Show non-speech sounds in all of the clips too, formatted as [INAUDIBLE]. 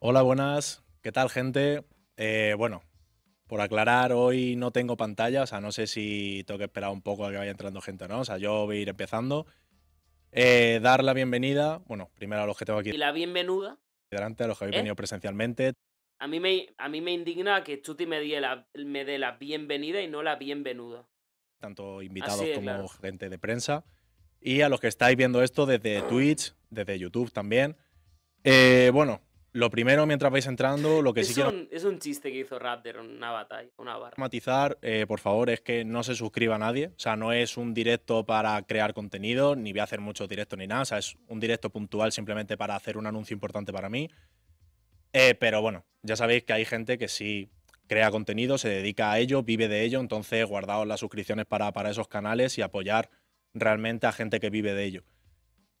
Hola, buenas. ¿Qué tal, gente? Eh, bueno, por aclarar, hoy no tengo pantalla, o sea, no sé si tengo que esperar un poco a que vaya entrando gente o no. O sea, yo voy a ir empezando. Eh, dar la bienvenida, bueno, primero a los que tengo aquí. Y la bienvenida. Delante, a los que habéis ¿eh? venido presencialmente. A mí, me, a mí me indigna que Chuti me, dé la, me dé la bienvenida y no la bienvenida tanto invitados como gente de prensa. Y a los que estáis viendo esto desde Twitch, desde YouTube también. Eh, bueno, lo primero mientras vais entrando, lo que es sí un, Es un chiste que hizo Raptor una batalla, una barra. Matizar, eh, por favor, es que no se suscriba a nadie. O sea, no es un directo para crear contenido, ni voy a hacer muchos directos ni nada. O sea, es un directo puntual simplemente para hacer un anuncio importante para mí. Eh, pero bueno, ya sabéis que hay gente que sí crea contenido, se dedica a ello, vive de ello, entonces guardaos las suscripciones para, para esos canales y apoyar realmente a gente que vive de ello.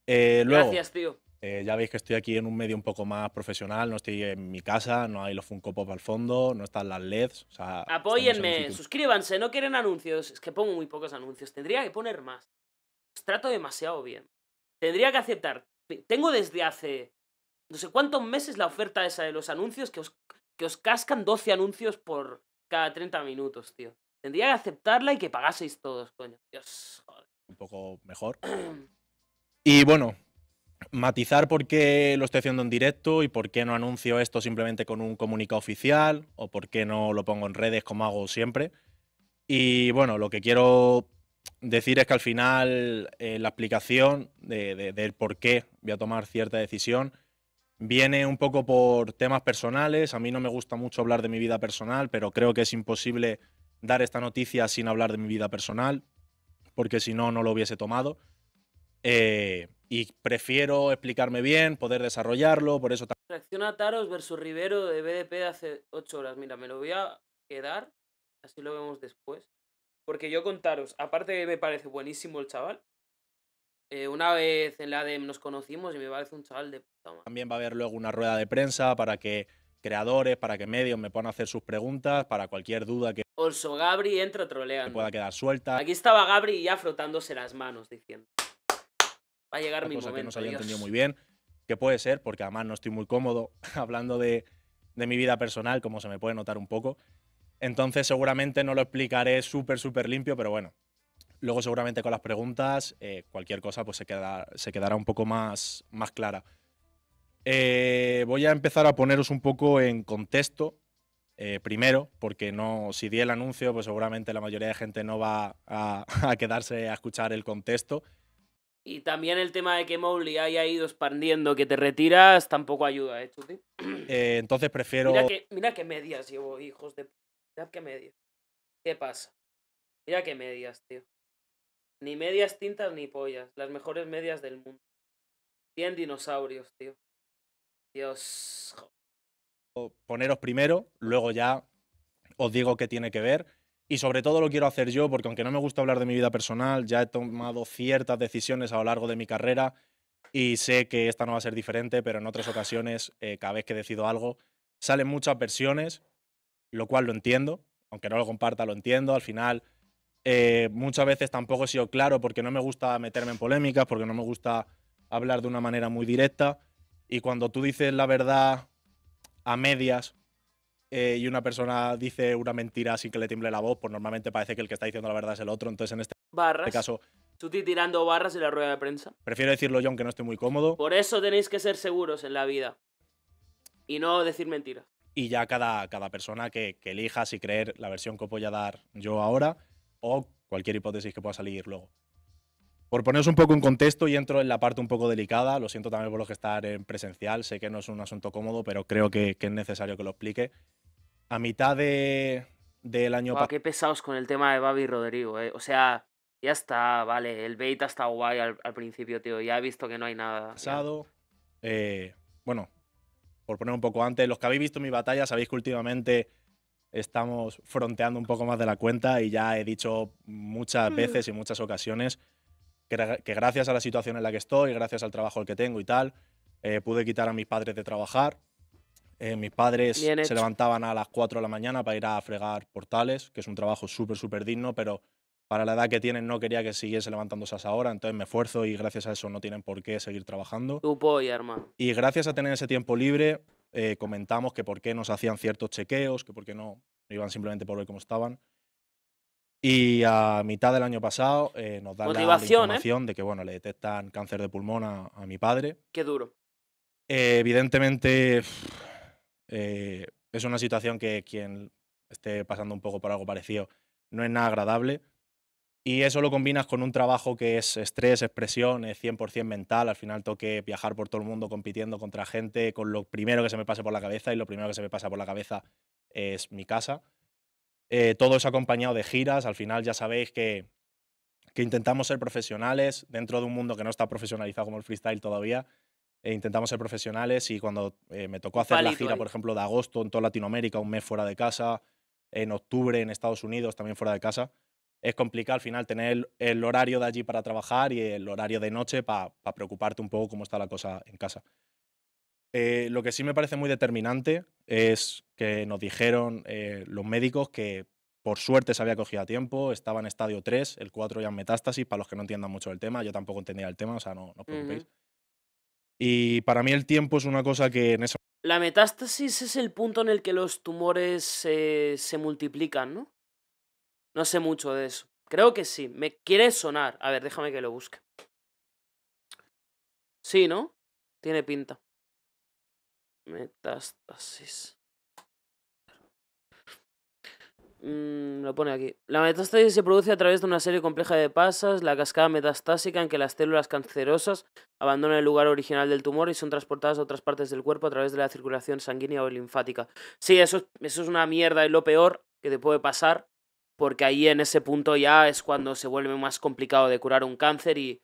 Eh, Gracias, tío. Eh, ya veis que estoy aquí en un medio un poco más profesional, no estoy en mi casa, no hay los Funko Pop al fondo, no están las LEDs. O sea, Apóyenme, suscríbanse, no quieren anuncios. Es que pongo muy pocos anuncios, tendría que poner más. Los trato demasiado bien. Tendría que aceptar. Tengo desde hace no sé cuántos meses la oferta esa de los anuncios que os que os cascan 12 anuncios por cada 30 minutos, tío. Tendría que aceptarla y que pagaseis todos, coño. Dios, Un poco mejor. [CLEARS THROAT] y bueno, matizar por qué lo estoy haciendo en directo y por qué no anuncio esto simplemente con un comunicado oficial o por qué no lo pongo en redes como hago siempre. Y bueno, lo que quiero decir es que al final eh, la explicación del por qué voy a tomar cierta decisión viene un poco por temas personales. A mí no me gusta mucho hablar de mi vida personal, pero creo que es imposible dar esta noticia sin hablar de mi vida personal, porque si no, no lo hubiese tomado. Eh, y prefiero explicarme bien, poder desarrollarlo, por eso... también... Reacciona Taros versus Rivero de BDP hace ocho horas. Mira, me lo voy a quedar, así lo vemos después. Porque yo con Taros, aparte me parece buenísimo el chaval, eh, una vez en la de nos conocimos y me parece un chaval de puta También va a haber luego una rueda de prensa para que creadores, para que medios me puedan hacer sus preguntas, para cualquier duda que... Olso Gabri entra troleando. Que pueda quedar suelta. Aquí estaba Gabri ya frotándose las manos diciendo... Va a llegar mi que no se había entendido muy bien, que puede ser, porque además no estoy muy cómodo [LAUGHS] hablando de mi vida personal, como se me puede notar un poco. Entonces seguramente no lo explicaré súper, súper limpio, pero bueno, Luego seguramente con las preguntas, eh, cualquier cosa pues se, queda, se quedará un poco más, más clara. Eh, voy a empezar a poneros un poco en contexto. Eh, primero, porque no, si di el anuncio, pues seguramente la mayoría de gente no va a, quedarse a escuchar el contexto. Y también el tema de que Mowgli haya ido expandiendo, que te retiras, tampoco ayuda, ¿eh, [CLEARS THROAT] entonces prefiero. Mira qué medias llevo, hijos de. Mira que medias. ¿Qué pasa? Mira qué medias, tío. Ni medias tintas ni pollas. Las mejores medias del mundo. 100 dinosaurios, tío. Dios. Poneros primero, luego ya os digo qué tiene que ver. Y sobre todo lo quiero hacer yo, porque aunque no me gusta hablar de mi vida personal, ya he tomado ciertas decisiones a lo largo de mi carrera y sé que esta no va a ser diferente, pero en otras ocasiones, eh, cada vez que decido algo, salen muchas versiones, lo cual lo entiendo, aunque no lo comparta, lo entiendo. Al final, eh, muchas veces tampoco he sido claro porque no me gusta meterme en polémicas, porque no me gusta hablar de una manera muy directa. Y cuando tú dices la verdad a medias eh, y una persona dice una mentira sin que le tiemble la voz, pues normalmente parece que el que está diciendo la verdad es el otro. Entonces en este, barras. caso... Tú tirando barras en la rueda de prensa. Prefiero decirlo yo, aunque no esté muy cómodo. Por eso tenéis que ser seguros en la vida. Y no decir mentiras. Y ya cada, cada persona que, elijas y creer la versión que voy a dar yo ahora o cualquier hipótesis que pueda salir luego. Por poneros un poco en contexto y entro en la parte un poco delicada, lo siento también por los que estar en presencial, sé que no es un asunto cómodo, pero creo que, es necesario que lo explique. A mitad de, del año pasado... Qué pesados con el tema de Babi y Rodrigo, eh. o sea, ya está, vale, el beta está guay al, principio, tío, ya he visto que no hay nada. Pasado, eh, bueno, por poner un poco antes, los que habéis visto mi batalla sabéis que últimamente estamos fronteando un poco más de la cuenta y ya he dicho muchas mm. veces y muchas ocasiones que, gracias a la situación en la que estoy, gracias al trabajo que tengo y tal, eh, pude quitar a mis padres de trabajar. Eh, mis padres se levantaban a las 4 de la mañana para ir a fregar portales, que es un trabajo súper, súper digno, pero para la edad que tienen no quería que siguiese levantándose a esa hora, entonces me esfuerzo y gracias a eso no tienen por qué seguir trabajando. Tú, polla, hermano. Y gracias a tener ese tiempo libre, eh, comentamos que por qué nos hacían ciertos chequeos, que por qué no iban simplemente por ver cómo estaban. Y a mitad del año pasado eh, nos dan la, ¿eh? información de que bueno, le detectan cáncer de pulmón a, mi padre. Qué duro. evidentemente [SIGHS] es una situación que quien esté pasando un poco por algo parecido no es nada agradable, y eso lo combinas con un trabajo que es estrés, expresión, es 100% mental. Al final toque viajar por todo el mundo compitiendo contra gente con lo primero que se me pase por la cabeza y lo primero que se me pasa por la cabeza es mi casa. Eh, todo eso acompañado de giras. Al final ya sabéis que, que intentamos ser profesionales dentro de un mundo que no está profesionalizado como el freestyle todavía. E intentamos ser profesionales y cuando eh, me tocó hacer la gira, por ejemplo, de agosto en toda Latinoamérica, un mes fuera de casa, en octubre en Estados Unidos, también fuera de casa, es complicado al final tener el, horario de allí para trabajar y el horario de noche para preocuparte un poco cómo está la cosa en casa. Eh, lo que sí me parece muy determinante es que nos dijeron eh, los médicos que por suerte se había cogido a tiempo, estaba en estadio 3, el 4 ya en metástasis, para los que no entiendan mucho el tema, yo tampoco entendía el tema, o sea, no, os preocupéis. Y para mí el tiempo es una cosa que en eso... La metástasis es el punto en el que los tumores eh, se multiplican, ¿no? No sé mucho de eso. Creo que sí. Me quiere sonar. A ver, déjame que lo busque. Sí, ¿no? Tiene pinta. Metástasis. Mm, lo pone aquí. La metástasis se produce a través de una serie compleja de pasas, la cascada metastásica en que las células cancerosas abandonan el lugar original del tumor y son transportadas a otras partes del cuerpo a través de la circulación sanguínea o linfática. Sí, eso, eso es una mierda, y lo peor que te puede pasar porque ahí en ese punto ya es cuando se vuelve más complicado de curar un cáncer y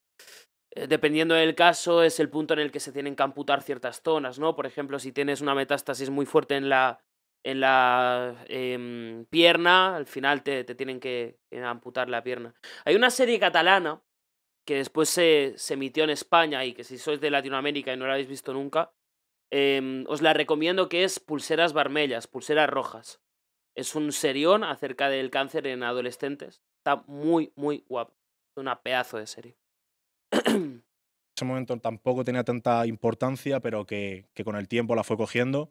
eh, dependiendo del caso es el punto en el que se tienen que amputar ciertas zonas, ¿no? Por ejemplo, si tienes una metástasis muy fuerte en la, en la em, pierna, al final te, tienen que amputar la pierna. Hay una serie catalana que después se, se, emitió en España y que si sois de Latinoamérica y no la habéis visto nunca, em, os la recomiendo que es Pulseras Barmellas, Pulseras Rojas. Es un serión acerca del cáncer en adolescentes. Está muy, muy guapo. Es una pedazo de serie. [CLEARS THROAT] en ese momento tampoco tenía tanta importancia, pero que, que con el tiempo la fue cogiendo.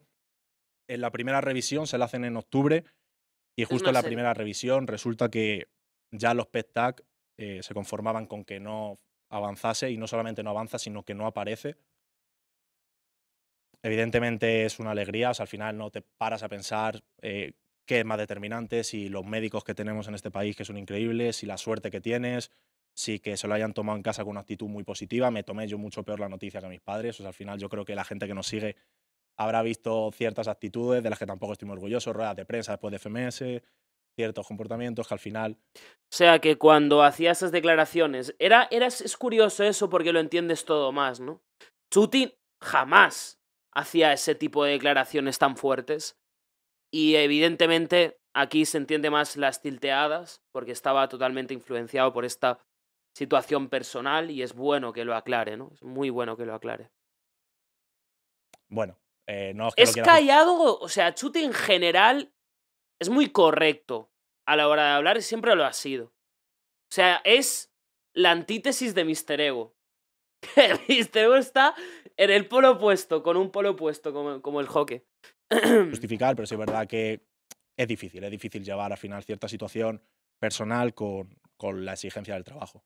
En la primera revisión se la hacen en octubre y justo en la primera revisión resulta que ya los PETAC tac eh, se conformaban con que no avanzase y no solamente no avanza, sino que no aparece. Evidentemente es una alegría, o sea, al final no te paras a pensar eh, qué es más determinante, si los médicos que tenemos en este país que son increíbles, si la suerte que tienes, si que se lo hayan tomado en casa con una actitud muy positiva. Me tomé yo mucho peor la noticia que mis padres, o sea, al final yo creo que la gente que nos sigue habrá visto ciertas actitudes de las que tampoco estoy muy orgulloso, ruedas de prensa después de FMS, ciertos comportamientos que al final... O sea, que cuando hacía esas declaraciones, era, era, es curioso eso porque lo entiendes todo más, ¿no? Chutin jamás hacía ese tipo de declaraciones tan fuertes. Y evidentemente aquí se entiende más las tilteadas, porque estaba totalmente influenciado por esta situación personal y es bueno que lo aclare, ¿no? Es muy bueno que lo aclare. Bueno, eh, no es que Es callado, o sea, Chute en general es muy correcto a la hora de hablar y siempre lo ha sido. O sea, es la antítesis de Mister Ego. [LAUGHS] Mister Ego está en el polo opuesto, con un polo opuesto como, como el hockey. [CLEARS THROAT] justificar, pero sí es verdad que es difícil, es difícil llevar al final cierta situación personal con, la exigencia del trabajo.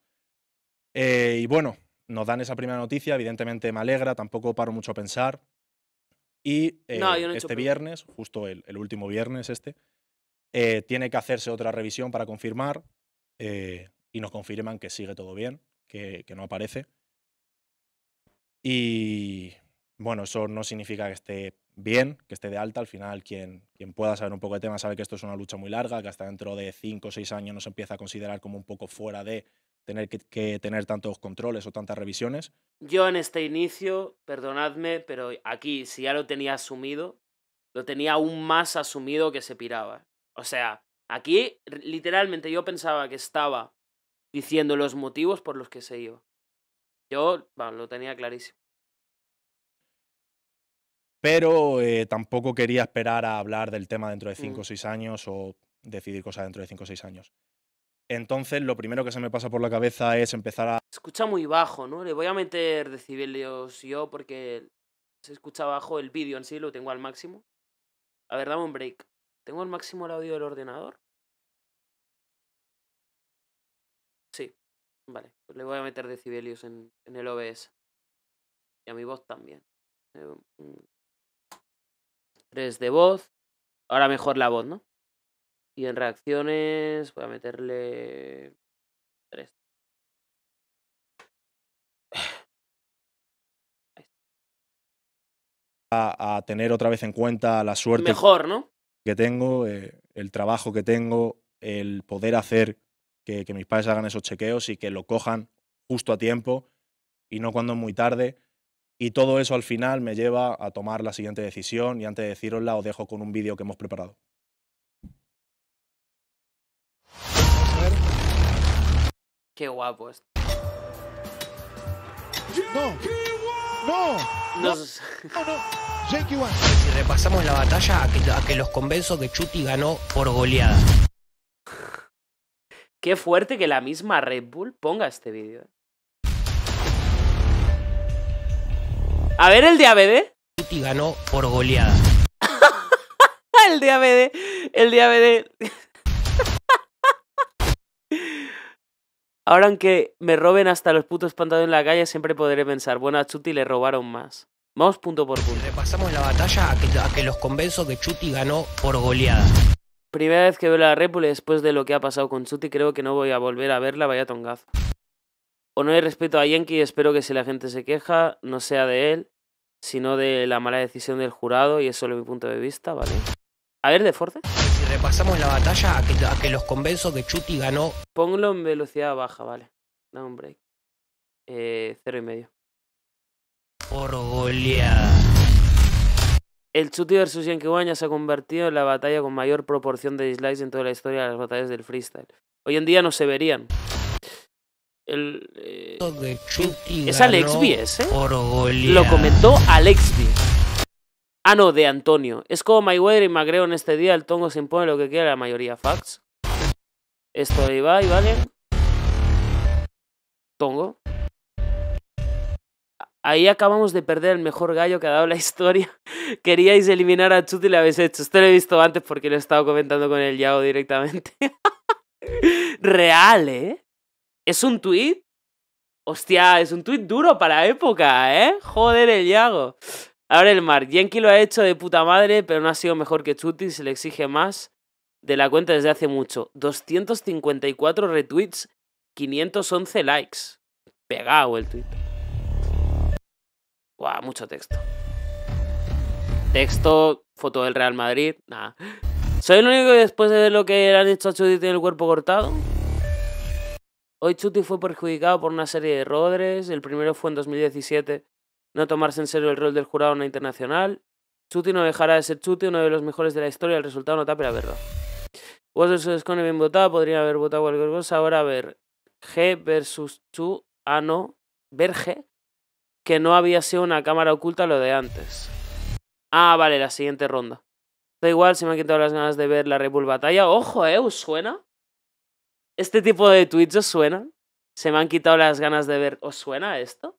Eh, y bueno, nos dan esa primera noticia, evidentemente me alegra, tampoco paro mucho a pensar. Y eh, este viernes, justo el, último viernes este, eh, tiene que hacerse otra revisión para confirmar y nos confirman que sigue todo bien, que, que no aparece. Y bueno, eso no significa que esté bien, que esté de alta. Al final, quien, quien pueda saber un poco de tema sabe que esto es una lucha muy larga, que hasta dentro de cinco o seis años nos empieza a considerar como un poco fuera de tener que, tener tantos controles o tantas revisiones. Yo en este inicio, perdonadme, pero aquí si ya lo tenía asumido, lo tenía aún más asumido que se piraba. O sea, aquí literalmente yo pensaba que estaba diciendo los motivos por los que se iba. Yo, lo tenía clarísimo pero eh, tampoco quería esperar a hablar del tema dentro de 5 o 6 mm. años o decidir cosas dentro de 5 o 6 años. Entonces, lo primero que se me pasa por la cabeza es empezar a... escucha muy bajo, ¿no? Le voy a meter decibelios yo porque se escucha bajo el vídeo en sí, lo tengo al máximo. A ver, dame un break. ¿Tengo al máximo el audio del ordenador? Sí, vale. Pues le voy a meter decibelios en, el OBS. Y a mi voz también. Eh, mm. Desde de voz. Ahora mejor la voz, ¿no? Y en reacciones voy a meterle Tres. [SIGHS] A, tener otra vez en cuenta la suerte Mejor, ¿no? que tengo, eh, el trabajo que tengo, el poder hacer que, que mis padres hagan esos chequeos y que lo cojan justo a tiempo y no cuando es muy tarde. Y todo eso al final me lleva a tomar la siguiente decisión y antes de decirosla os dejo con un vídeo que hemos preparado. Qué guapo es! No. No. No. no. Si repasamos la batalla, a que, los convenzo que Chuti ganó por goleada. Qué fuerte que la misma Red Bull ponga este vídeo. Eh. A ver el de Chuti ganó por goleada. [LAUGHS] el de El de [LAUGHS] Ahora aunque me roben hasta los putos espantados en la calle, siempre podré pensar, bueno, a Chuti le robaron más. Vamos punto por punto. Repasamos la batalla a que, los convenzo que Chuti ganó por goleada. Primera vez que veo la repule después de lo que ha pasado con Chuti, creo que no voy a volver a verla, vaya tongazo. O no hay respeto a Yankee y espero que si la gente se queja, no sea de él, sino de la mala decisión del jurado y es solo mi punto de vista, ¿vale? A ver, de Force. Si repasamos la batalla, a que, los convenzo que Chuti ganó. Póngalo en velocidad baja, vale. Dame un break. Eh, cero y medio. Por goleada. El Chuti versus Yankee ya se ha convertido en la batalla con mayor proporción de dislikes en toda la historia de las batallas del freestyle. Hoy en día no se verían. Eh, es Alex ese. ¿eh? Lo comentó Alex Ah, no, de Antonio. Es como Mayweather y Magreo en este día. El tongo se impone lo que quiera la mayoría. Facts. Esto ahí va y vale. Tongo. Ahí acabamos de perder el mejor gallo que ha dado la historia. [LAUGHS] Queríais eliminar a Chuti y lo habéis hecho. Usted lo he visto antes porque lo he estado comentando con el Yao directamente. [LAUGHS] Real, ¿eh? ¿Es un tuit? Hostia, es un tuit duro para época, ¿eh? Joder, el Yago. Ahora el Mar. Yankee lo ha hecho de puta madre, pero no ha sido mejor que Chuti, se le exige más de la cuenta desde hace mucho. 254 retweets, 511 likes. Pegado el tuit. Guau, mucho texto. Texto, foto del Real Madrid, nada. ¿Soy el único que después de lo que le han hecho a Chutis tiene el cuerpo cortado? Hoy Chuti fue perjudicado por una serie de errores. El primero fue en 2017 no tomarse en serio el rol del jurado en la internacional. Chuti no dejará de ser Chuti, uno de los mejores de la historia. El resultado no tapa la verdad. Waters es bien votado. podría haber votado cualquier cosa. Ahora a ver, G versus Chu, ah no, G. que no había sido una cámara oculta lo de antes. Ah, vale, la siguiente ronda. Da igual, se me han quitado las ganas de ver la Red Bull Batalla. Ojo, eh, suena? ¿Este tipo de tweets os suena? ¿Se me han quitado las ganas de ver? ¿Os suena esto?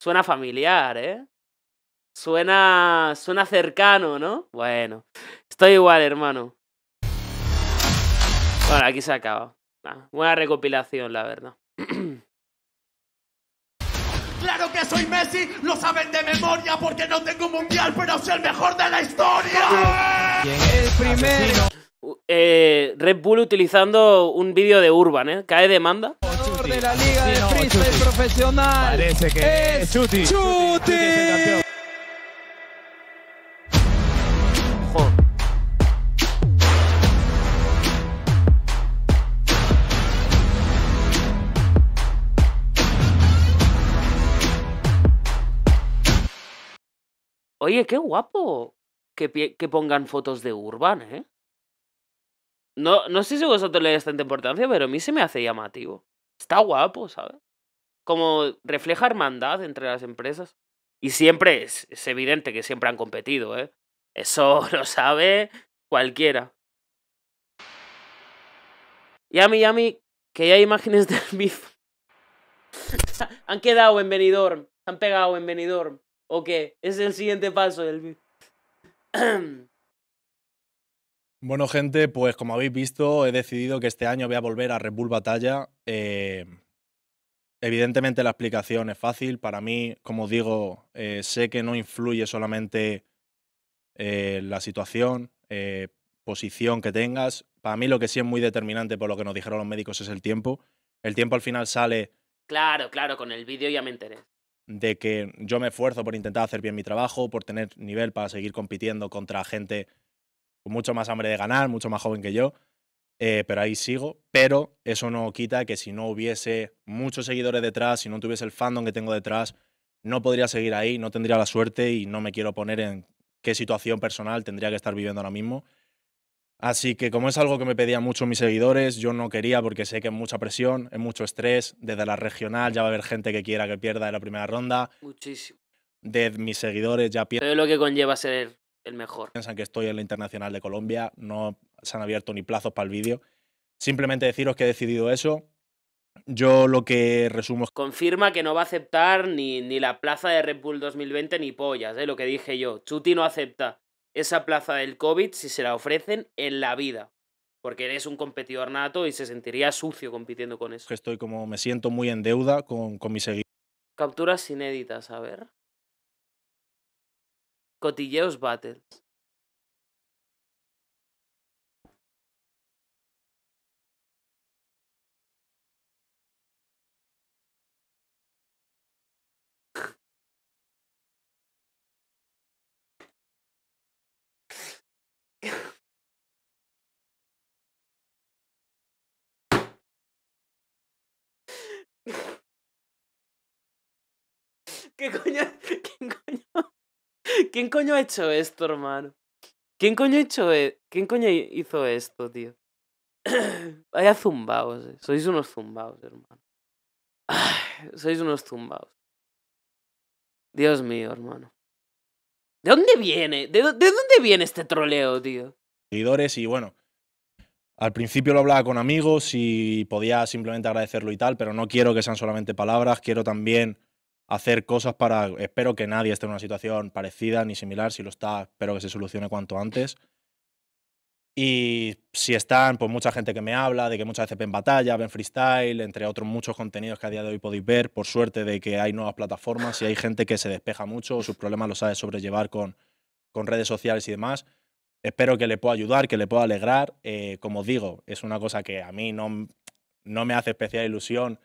Suena familiar, ¿eh? Suena. Suena cercano, ¿no? Bueno. Estoy igual, hermano. Bueno, aquí se acaba. acabado. Ah, buena recopilación, la verdad. [CLEARS THROAT] Claro que soy Messi, lo saben de memoria porque no tengo mundial, pero soy el mejor de la historia. ¿Quién es primero? eh, Red Bull utilizando un vídeo de Urban, ¿eh? ¿Cae demanda? De la liga de freestyle profesional. Parece que es Chuti. Chuti. Oye, qué guapo que, que pongan fotos de Urban, ¿eh? No, no sé si vosotros le tanta importancia, pero a mí se me hace llamativo. Está guapo, ¿sabes? Como refleja hermandad entre las empresas. Y siempre es, es evidente que siempre han competido, ¿eh? Eso [LAUGHS] lo sabe cualquiera. Yami, Yami, que ya hay imágenes del BIF. [LAUGHS] han quedado en Benidorm. Han pegado en Benidorm. ¿O qué? Es el siguiente paso del BIF. [CLEARS THROAT] Bueno, gente, pues como habéis visto, he decidido que este año voy a volver a Red Bull Batalla. Eh, evidentemente la explicación es fácil. Para mí, como digo, eh, sé que no influye solamente eh, la situación, posición que tengas. Para mí lo que sí es muy determinante por lo que nos dijeron los médicos es el tiempo. El tiempo al final sale... Claro, claro, con el vídeo ya me enteré. De que yo me esfuerzo por intentar hacer bien mi trabajo, por tener nivel para seguir compitiendo contra gente mucho más hambre de ganar, mucho más joven que yo, eh, pero ahí sigo. Pero eso no quita que si no hubiese muchos seguidores detrás, si no tuviese el fandom que tengo detrás, no podría seguir ahí, no tendría la suerte y no me quiero poner en qué situación personal tendría que estar viviendo ahora mismo. Así que como es algo que me pedían mucho mis seguidores, yo no quería porque sé que es mucha presión, es mucho estrés. Desde la regional ya va a haber gente que quiera que pierda en la primera ronda. Muchísimo. De mis seguidores ya pierdo. Todo lo que conlleva ser el mejor. Piensan que estoy en la Internacional de Colombia, no se han abierto ni plazos para el vídeo. Simplemente deciros que he decidido eso. Yo lo que resumo Confirma que no va a aceptar ni, ni la plaza de Red Bull 2020 ni pollas, ¿eh? lo que dije yo. Chuti no acepta esa plaza del COVID si se la ofrecen en la vida. Porque eres un competidor nato y se sentiría sucio compitiendo con eso. que Estoy como, me siento muy en deuda con, mi seguidor. Capturas inéditas, a ver. Cotilleos Battles. [LAUGHS] ¿Qué coño? [LAUGHS] ¿Quién coño ha hecho esto, hermano? ¿Quién coño, hecho e-, ¿Quién coño hizo esto, tío? [CLEARS THROAT] Vaya zumbaos, eh. sois unos zumbaos, hermano. sois unos zumbaos. Dios mío, hermano. ¿De dónde viene? ¿De, ¿De, dónde viene este troleo, tío? Seguidores y bueno. Al principio lo hablaba con amigos y podía simplemente agradecerlo y tal, pero no quiero que sean solamente palabras, quiero también hacer cosas para. Espero que nadie esté en una situación parecida ni similar. Si lo está, espero que se solucione cuanto antes. Y si están, pues mucha gente que me habla de que muchas veces ven batalla, ven freestyle, entre otros muchos contenidos que a día de hoy podéis ver, por suerte de que hay nuevas plataformas y hay gente que se despeja mucho sus problemas los sabe sobrellevar con, con redes sociales y demás. Espero que le pueda ayudar, que le pueda alegrar. Eh, como os digo, es una cosa que a mí no, no me hace especial ilusión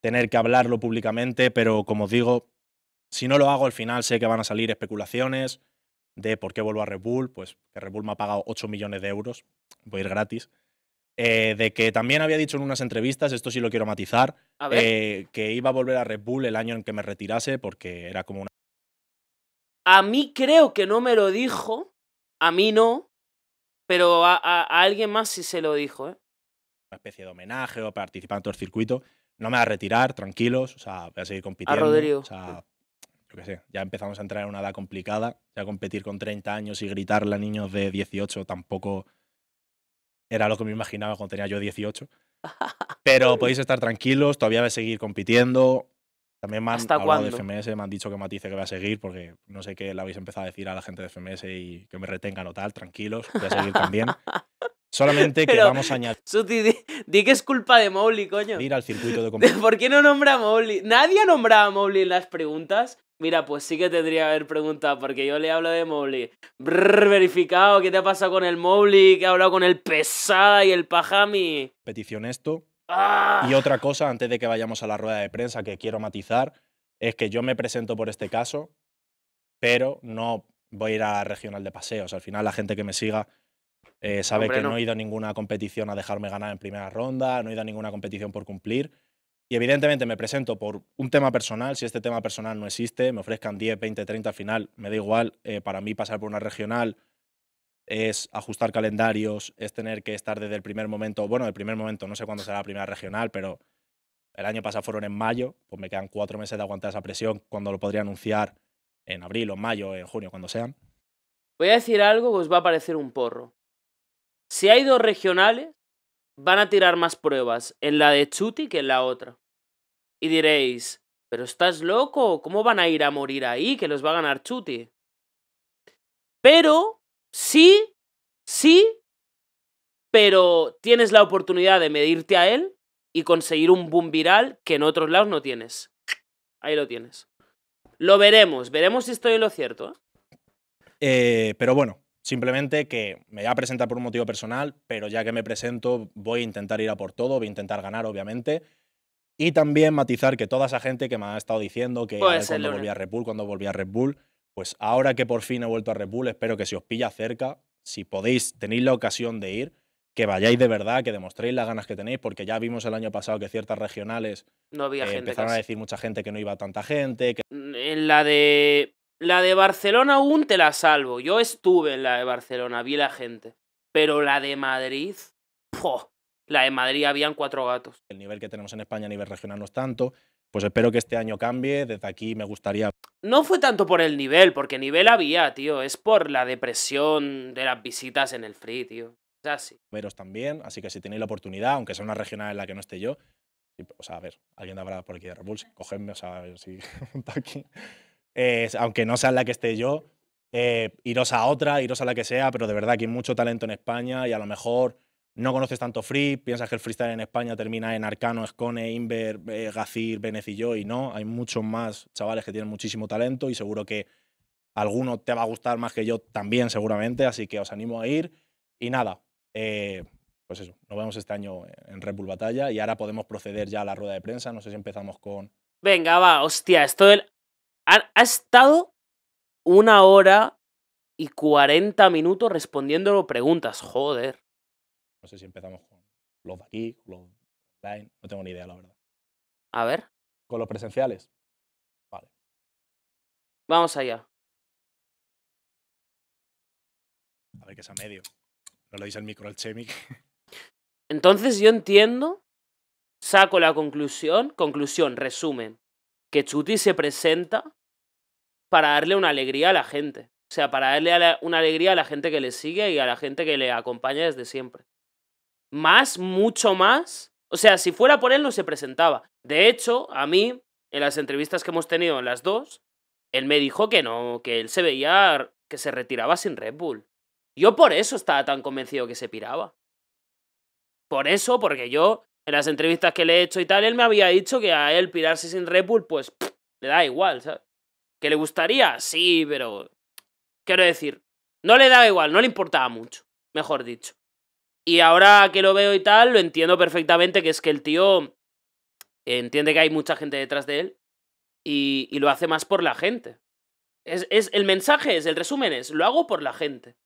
tener que hablarlo públicamente, pero como os digo, si no lo hago al final sé que van a salir especulaciones de por qué vuelvo a Red Bull, pues que Red Bull me ha pagado 8 millones de euros, voy a ir gratis. Eh, de que también había dicho en unas entrevistas, esto sí lo quiero matizar, eh, que iba a volver a Red Bull el año en que me retirase porque era como una... A mí creo que no me lo dijo, a mí no, pero a, alguien más sí se lo dijo. ¿eh? Una especie de homenaje o participante del circuito no me va a retirar, tranquilos, o sea, voy a seguir compitiendo. A Rodrigo. O sea, sé, ya empezamos a entrar en una edad complicada, ya competir con 30 años y gritarle a niños de 18 tampoco era lo que me imaginaba cuando tenía yo 18. [LAUGHS] Pero podéis estar tranquilos, todavía voy a seguir compitiendo. También más han ¿Hasta de FMS, me han dicho que Matice que va a seguir porque no sé qué le habéis empezado a decir a la gente de FMS y que me retengan o tal, tranquilos, voy a seguir también. [LAUGHS] Solamente que vamos a añadir. Suti, di, que es culpa de Mowgli, coño. Mira al circuito [LAUGHS] de ¿Por qué no nombra a Mowgli? Nadie ha a Mowgli en las preguntas. Mira, pues sí que tendría que haber preguntado, porque yo le hablo de Mowgli. verificado, ¿qué te ha pasado con el Mowgli? Que ha hablado con el Pesada y el Pajami? Petición esto. Ah. Y otra cosa, antes de que vayamos a la rueda de prensa que quiero matizar, es que yo me presento por este caso, pero no voy a ir a regional de paseos. Al final, la gente que me siga eh, sabe que no. he ido a ninguna competición a dejarme ganar en primera ronda, no he ido a ninguna competición por cumplir. Y evidentemente me presento por un tema personal, si este tema personal no existe, me ofrezcan 10, 20, 30 al final, me da igual, eh, para mí pasar por una regional es ajustar calendarios, es tener que estar desde el primer momento, bueno, el primer momento, no sé cuándo será la primera regional, pero el año pasado fueron en mayo, pues me quedan cuatro meses de aguantar esa presión cuando lo podría anunciar en abril o en mayo, en junio, cuando sean. Voy a decir algo que os va a parecer un porro. Si hay dos regionales, van a tirar más pruebas en la de Chuti que en la otra. Y diréis, ¿pero estás loco? ¿Cómo van a ir a morir ahí que los va a ganar Chuti? Pero, sí, sí, pero tienes la oportunidad de medirte a él y conseguir un boom viral que en otros lados no tienes. Ahí lo tienes. Lo veremos, veremos si estoy en lo cierto. ¿eh? Eh, pero bueno, Simplemente que me voy a presentar por un motivo personal, pero ya que me presento voy a intentar ir a por todo, voy a intentar ganar, obviamente. Y también matizar que toda esa gente que me ha estado diciendo que cuando volví a Red Bull, cuando volví a Red Bull, pues ahora que por fin he vuelto a Red Bull, espero que si os pilla cerca, si podéis, tenéis la ocasión de ir, que vayáis de verdad, que demostréis las ganas que tenéis, porque ya vimos el año pasado que ciertas regionales no eh, empezaron a decir mucha gente que no iba tanta gente. Que... Mm, en la de la de Barcelona aún te la salvo. Yo estuve en la de Barcelona, vi la gente. Pero la de Madrid, la de Madrid habían cuatro gatos. El nivel que tenemos en España a nivel regional no es tanto. Pues espero que este año cambie. Desde aquí me gustaría. No fue tanto por el nivel, porque nivel había, tío. Es por la depresión de las visitas en el free, tío. sea así. Veros también, así que si tenéis la oportunidad, aunque sea una regional en la que no esté yo, o sea, a ver, alguien habrá por aquí de repuls, cogedme, o sea, si [LAUGHS] está aquí aunque no sea la que esté yo, eh, iros a otra, iros a la que sea, pero de verdad que hay mucho talento en España y a lo mejor no conoces tanto free, piensas que el freestyle en España termina en Arcano, Escone, Inver, eh, Gacir, y yo, y no, hay muchos más chavales que tienen muchísimo talento y seguro que alguno te va a gustar más que yo también seguramente, así que os animo a ir. Y nada, eh, pues eso, nos vemos este año en Red Bull Batalla y ahora podemos proceder ya a la rueda de prensa, no sé si empezamos con... Venga, va, hostia, esto del ha, estado una hora y cuarenta minutos respondiendo preguntas, joder. No sé si empezamos con los de aquí, los online, no tengo ni idea, la verdad. A ver. Con los presenciales. Vale. Vamos allá. A ver, que es a medio. No le dice el micro al Chemic. [LAUGHS] Entonces yo entiendo, saco la conclusión, conclusión, resumen, que Chuti se presenta para darle una alegría a la gente. O sea, para darle una alegría a la gente que le sigue y a la gente que le acompaña desde siempre. Más, mucho más. O sea, si fuera por él no se presentaba. De hecho, a mí, en las entrevistas que hemos tenido, en las dos, él me dijo que no, que él se veía que se retiraba sin Red Bull. Yo por eso estaba tan convencido que se piraba. Por eso, porque yo, en las entrevistas que le he hecho y tal, él me había dicho que a él pirarse sin Red Bull, pues le da igual, ¿sabes? ¿Que le gustaría? Sí, pero... Quiero decir, no le daba igual, no le importaba mucho, mejor dicho. Y ahora que lo veo y tal, lo entiendo perfectamente, que es que el tío entiende que hay mucha gente detrás de él y, lo hace más por la gente. Es, es, el mensaje es, el resumen es, lo hago por la gente.